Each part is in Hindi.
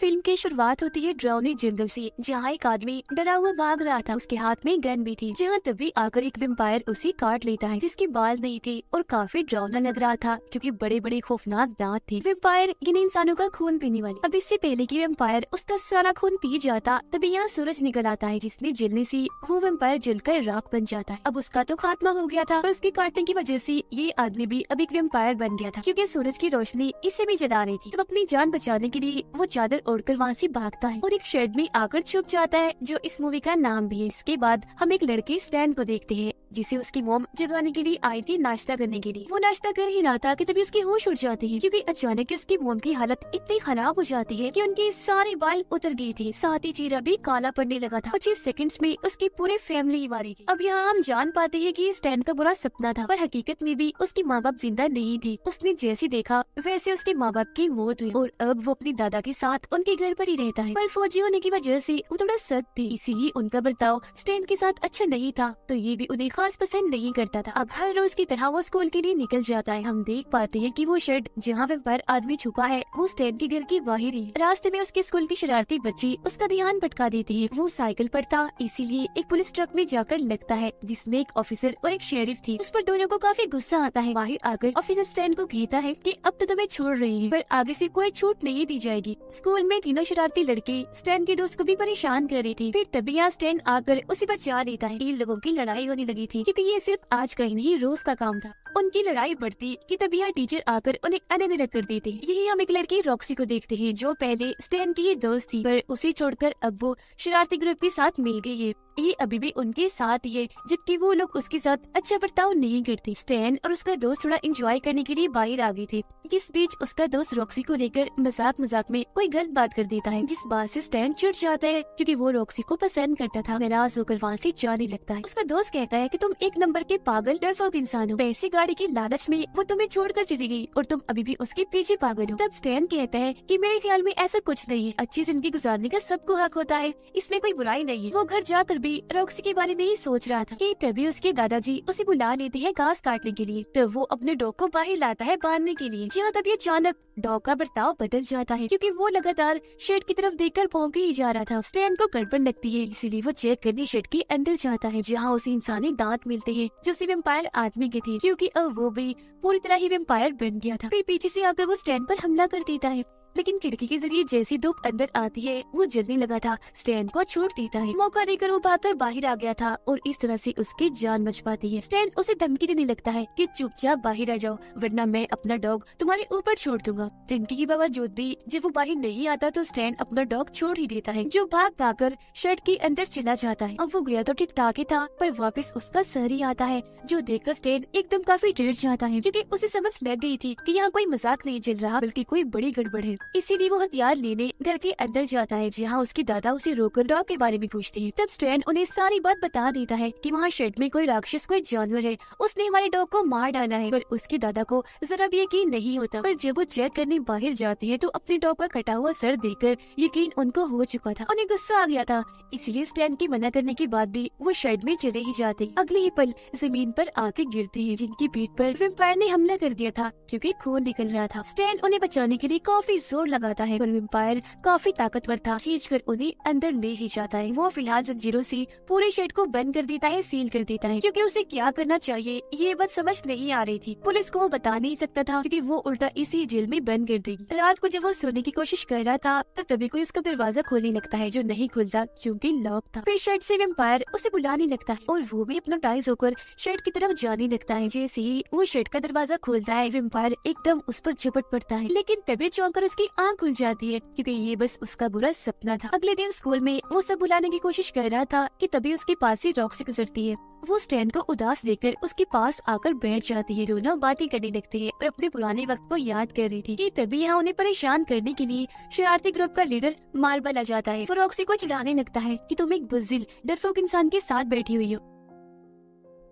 फिल्म की शुरुआत होती है ड्रोनी जंगल से जहाँ एक आदमी डरा हुआ भाग रहा था उसके हाथ में गन भी थी जहाँ तभी आकर एक वेम्पायर उसे काट लेता है जिसके बाल नहीं थे और काफी ड्रोना लग रहा था क्योंकि बड़े बड़े खौफनाक दांत थे वेम्पायर इन इंसानों का खून पीने वाले अब इससे पहले की वेम्पायर उसका सारा खून पी जाता तभी यहाँ सूरज निकल आता है जिसमे जलने ऐसी वो वेम्पायर कर राख बन जाता है अब उसका तो खात्मा हो गया था और उसके काटने की वजह ऐसी ये आदमी भी अब एक वेम्पायर बन गया था क्यूँकी सूरज की रोशनी इसे भी जला रही थी अपनी जान बचाने के लिए वो चादर कर वहाँ ऐसी भागता है और एक शेड में आकर छुप जाता है जो इस मूवी का नाम भी है इसके बाद हम एक लड़के स्टैन को देखते हैं जिसे उसकी मोम जगाने के लिए आई थी नाश्ता करने के लिए वो नाश्ता कर ही रहा था कि तभी उसकी होश उड़ जाती है क्योंकि अचानक उसकी मोम की हालत इतनी खराब हो जाती है कि उनके सारे बाल उतर गए थे साथ ही चेहरा भी काला पड़ने लगा था कुछ ही सेकंड्स में उसकी पूरी फैमिली मारी गई अब यहाँ हम जान पाते है की स्टैन का बुरा सपना था पर हकीकत में भी उसके माँ बाप जिंदा नहीं थे उसने जैसे देखा वैसे उसके माँ बाप की मौत हुई और अब वो अपने दादा के साथ उनके घर पर ही रहता है पर फौजी होने की वजह से वो थोड़ा सख्त थे इसीलिए उनका बर्ताव स्टैन के साथ अच्छा नहीं था तो ये भी उन्हें खास पसंद नहीं करता था अब हर रोज की तरह वो स्कूल के लिए निकल जाता है हम देख पाते हैं कि वो शर्ट जहाँ पर आदमी छुपा है वो स्टेट के घर की बाहर ही रास्ते में उसके स्कूल की शरारती बच्ची उसका ध्यान भटका देती है वो साइकिल पर था इसीलिए एक पुलिस ट्रक में जाकर लगता है जिसमे एक ऑफिसर और एक शेरिफ थी उस पर दोनों को काफी गुस्सा आता है बाहर आकर ऑफिसर स्टैंड को कहता है की अब तो तुम्हें छोड़ रहे हैं पर आगे ऐसी कोई छूट नहीं दी जाएगी स्कूल में तीनों शरारती लड़के स्टैंड के दोस्त को भी परेशान कर रही थी फिर तभी यहाँ आकर उसी पर जा देता है तीन लोगों की लड़ाई होने लगी थी क्योंकि ये सिर्फ आज का ही नहीं रोज का काम था उनकी लड़ाई बढ़ती कि तभी यहाँ टीचर आकर उन्हें अलग कर देते यही हम एक लड़की रॉक्सी को देखते हैं जो पहले स्टैन की दोस्त थी पर उसे छोड़कर अब वो शरारती ग्रुप के साथ मिल गई है ये अभी भी उनके साथ ही है जबकि वो लोग उसके साथ अच्छा बर्ताव नहीं करते स्टैन और उसका दोस्त थोड़ा इंजॉय करने के लिए बाहर आ गई थी जिस बीच उसका दोस्त रॉक्सी को लेकर मजाक मजाक में कोई गलत बात कर देता है जिस बात ऐसी स्टैन चिड़ जाता है क्यूँकी वो रॉक्सी को पसंद करता था नाराज होकर वहाँ ऐसी जाने लगता है उसका दोस्त कहता है की तुम एक नंबर के पागल डरफोक इंसान हो वैसे गाड़ी के लालच में वो तुम्हें कर चली गयी और तुम अभी भी उसके पीछे पागल हो तब स्टैन कहता है की मेरे ख्याल में ऐसा कुछ नहीं है अच्छी जिंदगी गुजारने का सबको हक होता है इसमें कोई बुराई नहीं है वो घर जाकर भी भी रॉक्सी के बारे में ही सोच रहा था कि तभी उसके दादाजी उसे बुला लेते हैं घास काटने के लिए तो वो अपने डॉग को बाहर लाता है बांधने के लिए जहाँ तभी अचानक डॉग का बर्ताव बदल जाता है क्योंकि वो लगातार शेड की तरफ देखकर भौंक ही जा रहा था स्टैन को गड़बड़ लगती है इसीलिए वो चेक करने शेड के अंदर जाता है जहाँ उसे इंसानी दांत मिलते हैं जो सिर्फ एम्पायर आदमी के थे क्यूँकी अब वो भी पूरी तरह ही वेम्पायर बन गया था पीछे ऐसी आकर वो स्टैंड आरोप हमला कर देता है लेकिन खिड़की के जरिए जैसी धूप अंदर आती है वो जलने लगा था स्टैन को छोड़ देता है मौका देकर वो बात पर बाहर आ गया था और इस तरह से उसकी जान बच पाती है स्टैन उसे धमकी देने लगता है कि चुपचाप बाहर आ जाओ वरना मैं अपना डॉग तुम्हारे ऊपर छोड़ दूंगा धमकी के बाबा भी जब वो बाहर नहीं आता तो स्टैन अपना डॉग छोड़ ही देता है जो भाग भाग कर शर्ट के अंदर चला जाता है अब वो गया तो ठीक ठाक ही था पर वापस उसका सर ही आता है जो देख कर स्टैन एकदम काफी डर जाता है क्यूँकी उसे समझ लग गई थी की यहाँ कोई मजाक नहीं चल रहा बल्कि कोई बड़ी गड़बड़ है इसीलिए वो हथियार लेने घर के अंदर जाता है जहाँ उसके दादा उसे रोकर डॉग के बारे में पूछते हैं तब स्टैन उन्हें सारी बात बता देता है कि वहाँ शेड में कोई राक्षस कोई जानवर है उसने हमारे डॉग को मार डाला है पर उसके दादा को जरा भी यकीन नहीं होता पर जब वो चेक करने बाहर जाते हैं तो अपने डॉग का कटा हुआ सर देकर यकीन उनको हो चुका था उन्हें गुस्सा आ गया था इसलिए स्टैन के मना करने के बाद भी वो शेड में चले ही जाते अगले ही पल जमीन पर आके गिरते हैं जिनकी पीठ पर वेम्पायर ने हमला कर दिया था क्योंकि खून निकल रहा था स्टैन उन्हें बचाने के लिए काफी जोर लगाता है पर वेम्पायर काफी ताकतवर था खींच कर उन्हें अंदर ले ही जाता है वो फिलहाल जंजीरों से पूरे शेड को बंद कर देता है सील कर देता है क्योंकि उसे क्या करना चाहिए ये बात समझ नहीं आ रही थी पुलिस को बता नहीं सकता था क्योंकि वो उल्टा इसी जेल में बंद कर देगी रात को जब वो सोने की कोशिश कर रहा था तो तभी कोई उसका दरवाजा खोलने लगता है जो नहीं खुलता क्योंकि लॉक था फिर शेड से वेम्पायर उसे बुलाने लगता है और वो भी अपना टाइज होकर शेड की तरफ जाने लगता है जैसे ही वो शेड का दरवाजा खोलता है वेम्पायर एकदम उस पर झपट पड़ता है लेकिन तभी चौंक उसके उसकी आँख खुल जाती है क्योंकि ये बस उसका बुरा सपना था अगले दिन स्कूल में वो सब बुलाने की कोशिश कर रहा था कि तभी उसके पास ही रॉक्सी गुजरती है वो स्टैंड को उदास देखकर उसके पास आकर बैठ जाती है दोनों बातें करने लगती है और अपने पुराने वक्त को याद कर रही थी कि तभी यहाँ उन्हें परेशान करने के लिए शरारती ग्रुप का लीडर मार्बल आ जाता है वो रॉक्सी को चिढ़ाने लगता है कि तुम एक बुजिल डरफोक इंसान के साथ बैठी हुई हो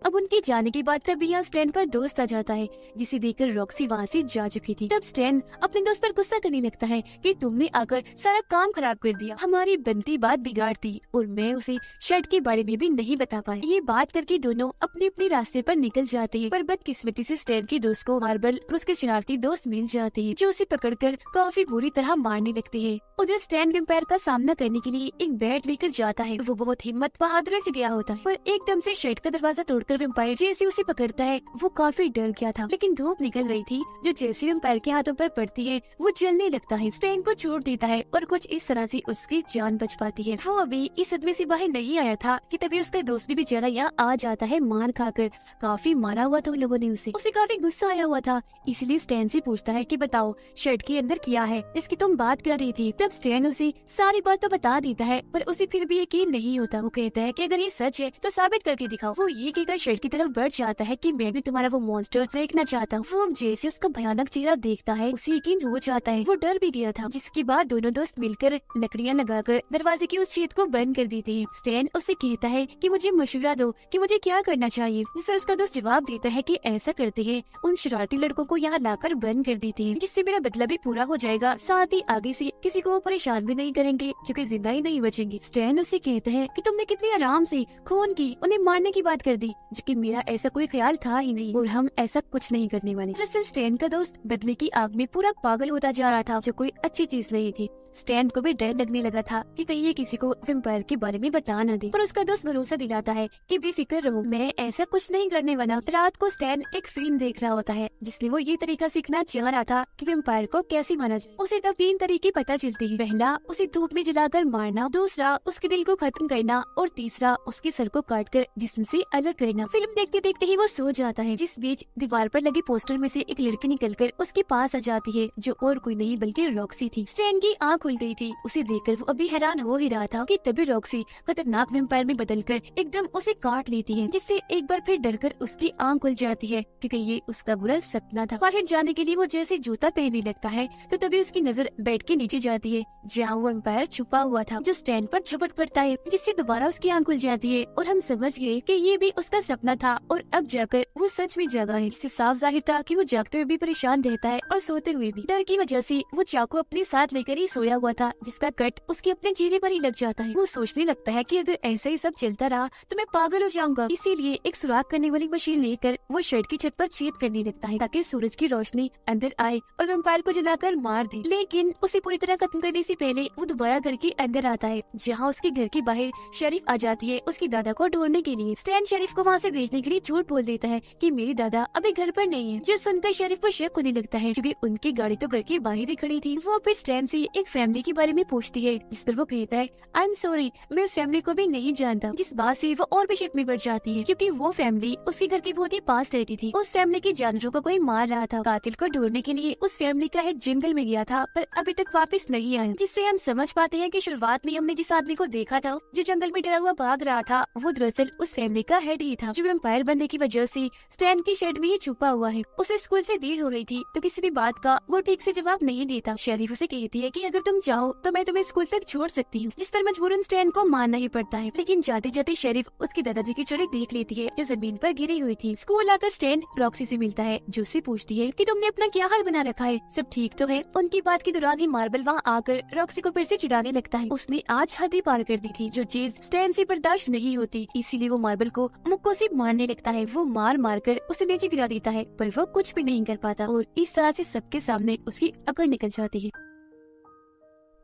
अब उनके जाने के बाद तबिया स्टैंड पर दोस्त आ जाता है जिसे देखकर रॉक्सी वहाँ से जा चुकी थी तब स्टैन अपने दोस्त पर गुस्सा करने लगता है कि तुमने आकर सारा काम खराब कर दिया हमारी बनती बात बिगाड़ दी और मैं उसे शर्ट के बारे में भी नहीं बता पाई ये बात करके दोनों अपने अपने रास्ते पर निकल जाते हैं पर बदकिस्मती से स्टैन के दोस्त को मार्बल और उसके शरारती दोस्त मिल जाते हैं जो उसे कर काफी बुरी तरह मारने लगते है उधर स्टैन वेम्पायर का सामना करने के लिए एक बैट लेकर जाता है वो बहुत हिम्मत बहादुर ऐसी गया होता है एकदम ऐसी शर्ट का दरवाजा तोड़ विक्रम वेम्पायर जैसे उसे पकड़ता है वो काफी डर गया था लेकिन धूप निकल रही थी जो जैसे वेम्पायर के हाथों पर पड़ती है वो जलने लगता है स्टेन को छोड़ देता है और कुछ इस तरह से उसकी जान बच पाती है वो अभी इस सदमे से बाहर नहीं आया था कि तभी उसका दोस्त भी बेचारा यहाँ आ जाता है मार खाकर काफी मारा हुआ था उन लोगों ने उसे उसे काफी गुस्सा आया हुआ था इसलिए स्टैन से पूछता है की बताओ शर्ट के अंदर क्या है जिसकी तुम बात कर रही थी तब स्टैन उसे सारी बात तो बता देता है पर उसे फिर भी यकीन नहीं होता वो कहता है की अगर ये सच है तो साबित करके दिखाओ वो ये कहकर शेड की तरफ बढ़ जाता है कि मैं भी तुम्हारा वो मॉन्स्टर देखना चाहता हूँ वो जैसे उसका भयानक चेहरा देखता है उसे यकीन हो जाता है वो डर भी गया था जिसके बाद दोनों दोस्त मिलकर लकड़ियाँ लगाकर दरवाजे की उस छेद को बंद कर देते हैं स्टैन उसे कहता है की मुझे मशवरा दो की मुझे क्या करना चाहिए जिस पर उसका दोस्त जवाब देता है की ऐसा करते हैं उन शरारती लड़कों को यहाँ कर बंद कर देते हैं जिससे मेरा बदला भी पूरा हो जाएगा साथ ही आगे ऐसी किसी को परेशान भी नहीं करेंगे क्यूँकी जिंदा ही नहीं बचेंगे स्टैन उसे कहते हैं की तुमने कितने आराम ऐसी खून की उन्हें मारने की बात कर दी जबकि मेरा ऐसा कोई ख्याल था ही नहीं और हम ऐसा कुछ नहीं करने वाले दरअसल स्टैन का दोस्त बदले की आग में पूरा पागल होता जा रहा था जो कोई अच्छी चीज नहीं थी स्टैन को भी डर लगने लगा था कि कहीं ये किसी को वेम्पायर के बारे में बता न दे पर उसका दोस्त भरोसा दिलाता है कि बेफिक्र रहो मैं ऐसा कुछ नहीं करने वाला रात को स्टैन एक फिल्म देख रहा होता है जिसमें वो ये तरीका सीखना चाह रहा था कि वेम्पायर को कैसे माना जाए उसे तब तीन तरीके पता चलते हैं पहला उसे धूप में जलाकर मारना दूसरा उसके दिल को खत्म करना और तीसरा उसके सर को काट कर जिसम ऐसी अलग करना ना फिल्म देखते देखते ही वो सो जाता है जिस बीच दीवार पर लगे पोस्टर में से एक लड़की निकलकर उसके पास आ जाती है जो और कोई नहीं बल्कि रॉक्सी थी स्टैन की आँख खुल गई थी उसे देखकर वो अभी हैरान हो ही रहा था कि तभी रॉक्सी खतरनाक वेम्पायर में कर एकदम उसे काट लेती है जिससे एक बार फिर कर उसकी आँख खुल जाती है क्यूँकी ये उसका बुरा सपना था बाहर जाने के लिए वो जैसे जूता पहनने लगता है तो तभी उसकी नजर बेड के नीचे जाती है जहाँ वो वेम्पायर छुपा हुआ था जो स्टैंड पर झपट पड़ता है जिससे दोबारा उसकी आँख खुल जाती है और हम समझ गए की ये भी उसका सपना था और अब जाकर वो सच में जगा है इससे साफ जाहिर था कि वो जागते हुए भी परेशान रहता है और सोते हुए भी डर की वजह से वो चाकू अपने साथ लेकर ही सोया हुआ था जिसका कट उसके अपने चेहरे पर ही लग जाता है वो सोचने लगता है की अगर ऐसा ही सब चलता रहा तो मैं पागल हो जाऊंगा इसीलिए एक सुराख करने वाली मशीन लेकर वो शर्ट की छत पर छेद करने लगता है ताकि सूरज की रोशनी अंदर आए और वेम्पायर को जलाकर मार दे लेकिन उसे पूरी तरह खत्म करने से पहले वो दोबारा घर के अंदर आता है जहाँ उसके घर के बाहर शरीफ आ जाती है उसके दादा को ढूंढने के लिए स्टैंड शरीफ को वहाँ से भेजने के लिए झूठ बोल देता है कि मेरी दादा अभी घर पर नहीं है जो सुनकर शरीफ को शक होने लगता है क्योंकि उनकी गाड़ी तो घर के बाहर ही खड़ी थी वो फिर स्टैंड से एक फैमिली के बारे में पूछती है जिस पर वो कहता है आई एम सॉरी मैं उस फैमिली को भी नहीं जानता जिस बात से वो और भी शक में बढ़ जाती है क्योंकि वो फैमिली उसके घर के बहुत ही पास रहती थी उस फैमिली के जानवरों को कोई मार रहा था कातिल को ढूंढने के लिए उस फैमिली का हेड जंगल में गया था पर अभी तक वापस नहीं आया जिससे हम समझ पाते हैं की शुरुआत में हमने जिस आदमी को देखा था जो जंगल में डरा हुआ भाग रहा था वो दरअसल उस फैमिली का हेड ही था था जो एम्पायर बनने की वजह से स्टैन की शेड में ही छुपा हुआ है उसे स्कूल से देर हो रही थी तो किसी भी बात का वो ठीक से जवाब नहीं देता शरीफ उसे कहती है कि अगर तुम चाहो तो मैं तुम्हें स्कूल तक छोड़ सकती हूँ जिस पर मजबूरन स्टैन को मानना ही पड़ता है लेकिन जाते जाते शरीफ उसके दादाजी की चड़ी देख लेती है जो जमीन पर गिरी हुई थी स्कूल आकर स्टैन रॉक्सी से मिलता है जो उससे पूछती है कि तुमने अपना क्या हाल बना रखा है सब ठीक तो है उनकी बात के दौरान ही मार्बल वहाँ आकर रॉक्सी को फिर से चिढ़ाने लगता है उसने आज हद ही पार कर दी थी जो चीज स्टैन से बर्दाश्त नहीं होती इसीलिए वो मार्बल को मुक्को उसे मारने लगता है वो मार मार कर उसे नीचे गिरा देता है पर वो कुछ भी नहीं कर पाता और इस तरह से सबके सामने उसकी अकड़ निकल जाती है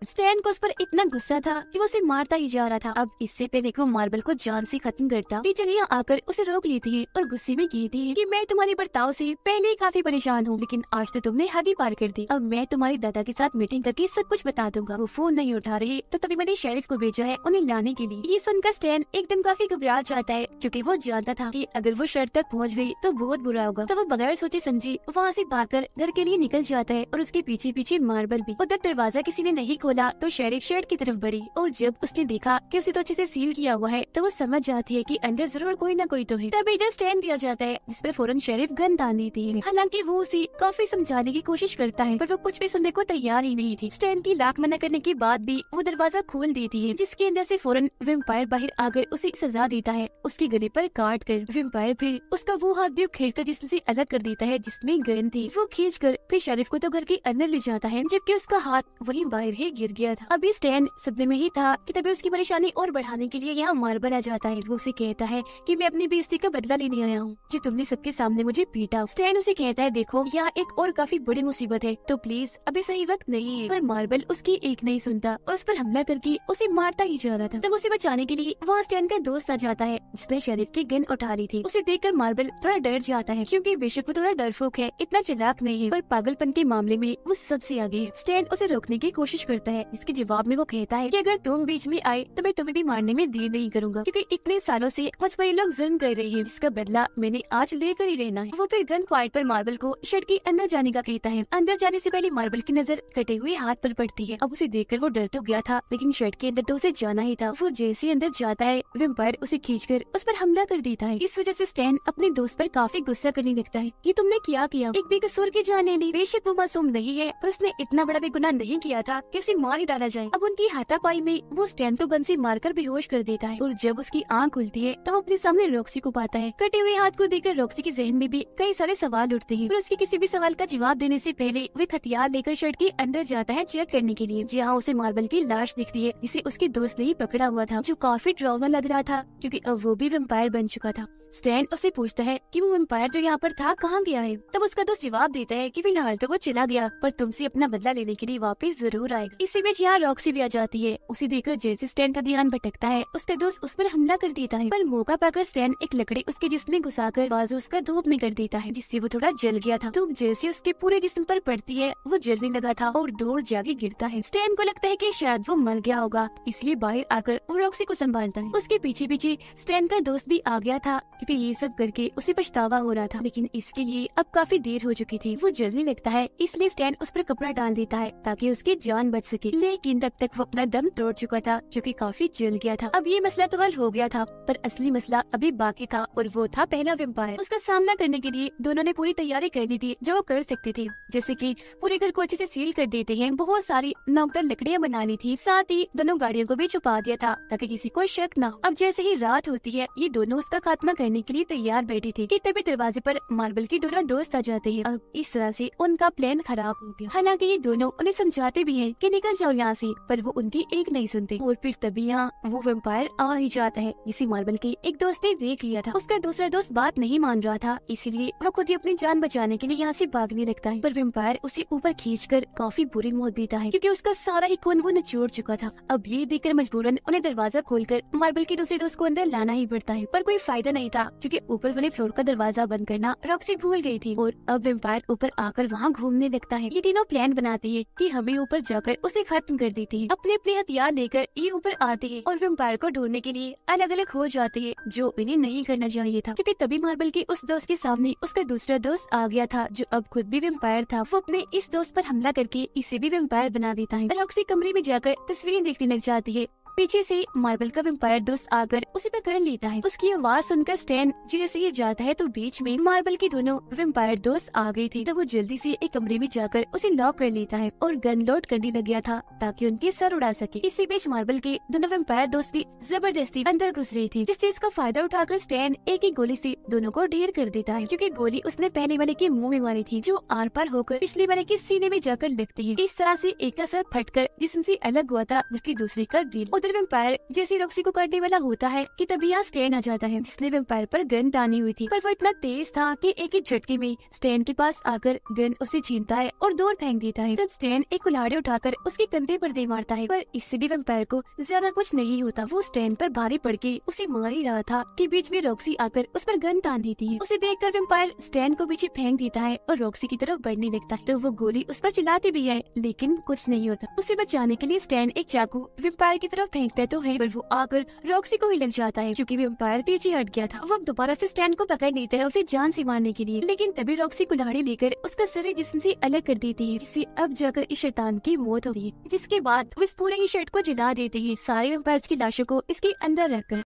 स्टैन को उस पर इतना गुस्सा था कि वो उसे मारता ही जा रहा था अब इससे पहले वो मार्बल को जान से खत्म करता टीचरिया आकर उसे रोक लेती है और गुस्से में कहती है कि मैं तुम्हारे बर्ताव से पहले ही काफी परेशान हूँ लेकिन आज तो तुमने हद ही पार कर दी अब मैं तुम्हारे दादा के साथ मीटिंग करके सब कुछ बता दूंगा वो फोन नहीं उठा रही तो तभी मैंने शेरिफ को भेजा है उन्हें लाने के लिए ये सुनकर स्टैन एकदम काफी घबरा जाता है क्यूँकी वो जानता था की अगर वो शहर तक पहुँच गई तो बहुत बुरा होगा तो वो बगैर सोचे समझे वहाँ ऐसी भाग घर के लिए निकल जाता है और उसके पीछे पीछे मार्बल भी उधर दरवाजा किसी ने नहीं खोला खोला तो शेरिक शेड की तरफ बढ़ी और जब उसने देखा कि उसे तो अच्छे से सील किया हुआ है तो वो समझ जाती है कि अंदर जरूर कोई ना कोई तो है तब इधर स्टैंड दिया जाता है जिस पर फौरन शेरिफ गन डाल देती है हालांकि वो उसे काफी समझाने की कोशिश करता है पर वो कुछ भी सुनने को तैयार ही नहीं थी स्टैंड की लाख मना करने के बाद भी वो दरवाजा खोल देती है जिसके अंदर ऐसी फौरन वेम्पायर बाहर आकर उसे सजा देता है उसके गले पर काट कर वेम्पायर फिर उसका वो हाथ भी खेल कर जिसमे अलग कर देता है जिसमे गन थी वो खींच कर फिर शेरिफ को तो घर के अंदर ले जाता है जबकि उसका हाथ वही बाहर ही गिर गया था अभी स्टैन सदमे में ही था कि तभी उसकी परेशानी और बढ़ाने के लिए यहाँ मार्बल आ जाता है वो उसे कहता है कि मैं अपनी बेइज्जती का बदला लेने आया हूँ जो तुमने सबके सामने मुझे पीटा स्टैन उसे कहता है देखो यहाँ एक और काफी बड़ी मुसीबत है तो प्लीज अभी सही वक्त नहीं है पर मार्बल उसकी एक नहीं सुनता और उस पर हमला करके उसे मारता ही जा रहा था तब उसे बचाने के लिए वहाँ स्टैन का दोस्त आ जाता है जिसने शरीफ की गन उठा ली थी उसे कर मार्बल थोड़ा डर जाता है क्यूँकी बेशक वो थोड़ा डरफोक है इतना चलाक नहीं है पर पागलपन के मामले में वो सबसे आगे स्टैन उसे रोकने की कोशिश करता करता है इसके जवाब में वो कहता है कि अगर तुम बीच में आए तो मैं तुम्हें भी मारने में देर नहीं करूंगा क्योंकि इतने सालों से मुझ पर लोग जुल्म कर रहे हैं जिसका बदला मैंने आज लेकर ही रहना है वो फिर गन पॉइंट पर मार्बल को शर्ट के अंदर जाने का कहता है अंदर जाने से पहले मार्बल की नजर कटे हुए हाथ पर पड़ती है अब उसे कर वो डर तो गया था लेकिन शर्ट के अंदर तो उसे जाना ही था वो जैसे अंदर जाता है वेम्पायर उसे कर उस पर हमला कर देता है इस वजह से स्टैन अपने दोस्त पर काफी गुस्सा करने लगता है की तुमने क्या किया एक बेकसूर की जाने ली बेशक वो मासूम नहीं है पर उसने इतना बड़ा भी नहीं किया था कि उसे से मार ही डाला जाए अब उनकी हाथापाई में वो स्टैंड को गन मार मारकर बेहोश कर देता है और जब उसकी आँख खुलती है तो वो अपने सामने रोक्सी को पाता है कटे हुए हाथ को देखकर रोक्सी के जहन में भी कई सारे सवाल उठते हैं और उसके किसी भी सवाल का जवाब देने ऐसी पहले वे हथियार लेकर शर्ट के अंदर जाता है चेक करने के लिए जहाँ उसे मार्बल की लाश दिखती है जिसे उसके दोस्त ने ही पकड़ा हुआ था जो काफी ड्रॉवर लग रहा था क्यूँकी अब वो भी वेम्पायर बन चुका था स्टैन उसे पूछता है कि वो एम्पायर जो यहाँ पर था कहाँ गया है तब उसका दोस्त जवाब देता है कि फिलहाल तो वो चला गया पर तुमसे अपना बदला लेने के लिए वापस जरूर आएगा इसी बीच यहाँ रॉक्सी भी आ जाती है उसे देखकर जैसे स्टैन का ध्यान भटकता है उसका दोस्त उस पर हमला कर देता है पर मौका पाकर स्टैन एक लकड़ी उसके जिसमें घुसा कर बाजू उसका धूप में कर देता है जिससे वो थोड़ा जल गया था धूप जैसे उसके पूरे जिसम पर पड़ती है वो जलने लगा था और दूर जाके गिरता है स्टैन को लगता है की शायद वो मर गया होगा इसलिए बाहर आकर वो रॉक्सी को संभालता है उसके पीछे पीछे स्टैन का दोस्त भी आ गया था क्योंकि ये सब करके उसे पछतावा हो रहा था लेकिन इसके लिए अब काफी देर हो चुकी थी वो जलने लगता है इसलिए स्टैन उस पर कपड़ा डाल देता है ताकि उसकी जान बच सके लेकिन तब तक वो अपना दम तोड़ चुका था क्योंकि काफी जल गया था अब ये मसला तो हल हो गया था पर असली मसला अभी बाकी था और वो था पहला वेम्पायर उसका सामना करने के लिए दोनों ने पूरी तैयारी कर ली थी जो वो कर सकती थी जैसे की पूरे घर को अच्छे से सील कर देते हैं बहुत सारी नौकदार लकड़ियाँ बना ली थी साथ ही दोनों गाड़ियों को भी छुपा दिया था ताकि किसी को शक न हो अब जैसे ही रात होती है ये दोनों उसका खात्मा करने करने के लिए तैयार बैठी थी कि तभी दरवाजे पर मार्बल की दोनों दोस्त आ जाते हैं अब इस तरह से उनका प्लान खराब हो गया हालांकि ये दोनों उन्हें समझाते भी हैं कि निकल जाओ यहाँ से पर वो उनकी एक नहीं सुनते और फिर तभी यहाँ वो वेम्पायर आ ही जाता है इसी मार्बल के एक दोस्त ने देख लिया था उसका दूसरा दोस्त बात नहीं मान रहा था इसीलिए वो खुद ही अपनी जान बचाने के लिए यहाँ से भागने लगता है पर वेम्पायर उसे ऊपर खींच कर काफी बुरी मौत देता है क्योंकि उसका सारा ही खून वो निचोड़ चुका था अब ये देखकर मजबूरन उन्हें दरवाजा खोलकर मार्बल के दूसरे दोस्त को अंदर लाना ही पड़ता है पर कोई फायदा नहीं था क्योंकि ऊपर वाले फ्लोर का दरवाजा बंद करना रॉक्सी भूल गई थी और अब वेम्पायर ऊपर आकर वहाँ घूमने लगता है ये तीनों प्लान बनाती है कि हमें ऊपर जाकर उसे खत्म कर देती है अपने अपने हथियार लेकर ये ऊपर आते है और वेम्पायर को ढूंढने के लिए अलग अलग हो जाते हैं जो इन्हें नहीं करना चाहिए था क्योंकि तभी मार्बल के उस दोस्त के सामने उसका दूसरा दोस्त आ गया था जो अब खुद भी वेम्पायर था वो अपने इस दोस्त पर हमला करके इसे भी वेम्पायर बना देता है रॉक्सी कमरे में जाकर तस्वीरें देखने लग जाती है पीछे से मार्बल का वेम्पायर दोस्त आकर उसे पकड़ लेता है उसकी आवाज सुनकर स्टैन जैसे ही जाता है तो बीच में मार्बल के दोनों वेम्पायर दोस्त आ गयी थी तो वो जल्दी से एक कमरे में जाकर उसे लॉक कर लेता है और गन लोड करने लग गया था ताकि उनके सर उड़ा सके इसी बीच मार्बल के दोनों वेम्पायर दोस्त भी जबरदस्ती अंदर घुस रही थी जिस चीज का फायदा उठाकर स्टैन एक ही गोली से दोनों को ढेर कर देता है क्योंकि गोली उसने पहले वाले के मुंह में मारी थी जो आर पार होकर पिछले वाले के सीने में जाकर लगती है इस तरह से एक का सर फटकर जिसम से अलग हुआ था जबकि दूसरे का दिल और अगर वेम्पायर जैसी रॉक्सी को काटने वाला होता है कि तभी यहाँ स्टैन आ जाता है इसलिए वेम्पायर पर गन तानी हुई थी पर वो इतना तेज था कि एक ही झटके में स्टैन के पास आकर गन उसे छीनता है और दूर फेंक देता है तब स्टैन एक कुल्हाड़ी उठाकर उसके कंधे पर दे मारता है पर इससे भी वेम्पायर को ज्यादा कुछ नहीं होता वो स्टैन पर भारी पड़ के उसे मार ही रहा था कि बीच में रॉक्सी आकर उस पर गन तान देती है उसे देख कर वेम्पायर स्टैन को पीछे फेंक देता है और रॉक्सी की तरफ बढ़ने लगता है तो वो गोली उस पर चिल्लाती भी है लेकिन कुछ नहीं होता उसे बचाने के लिए स्टैन एक चाकू वेम्पायर की तरफ फेंकता तो है पर वो आकर रॉक्सी को ही लग जाता है क्योंकि वेम्पायर पीछे हट गया था वो दोबारा से स्टैंड को पकड़ लेता है उसे जान से मारने के लिए लेकिन तभी रॉक्सी कुल्हाड़ी लेकर उसका सर जिसम ऐसी अलग कर देती है जिससे अब जाकर इस शैतान की मौत होती है जिसके बाद वो इस पूरे ही शर्ट को जिला देते है सारे वेम्पायर्स की लाशों को इसके अंदर रखकर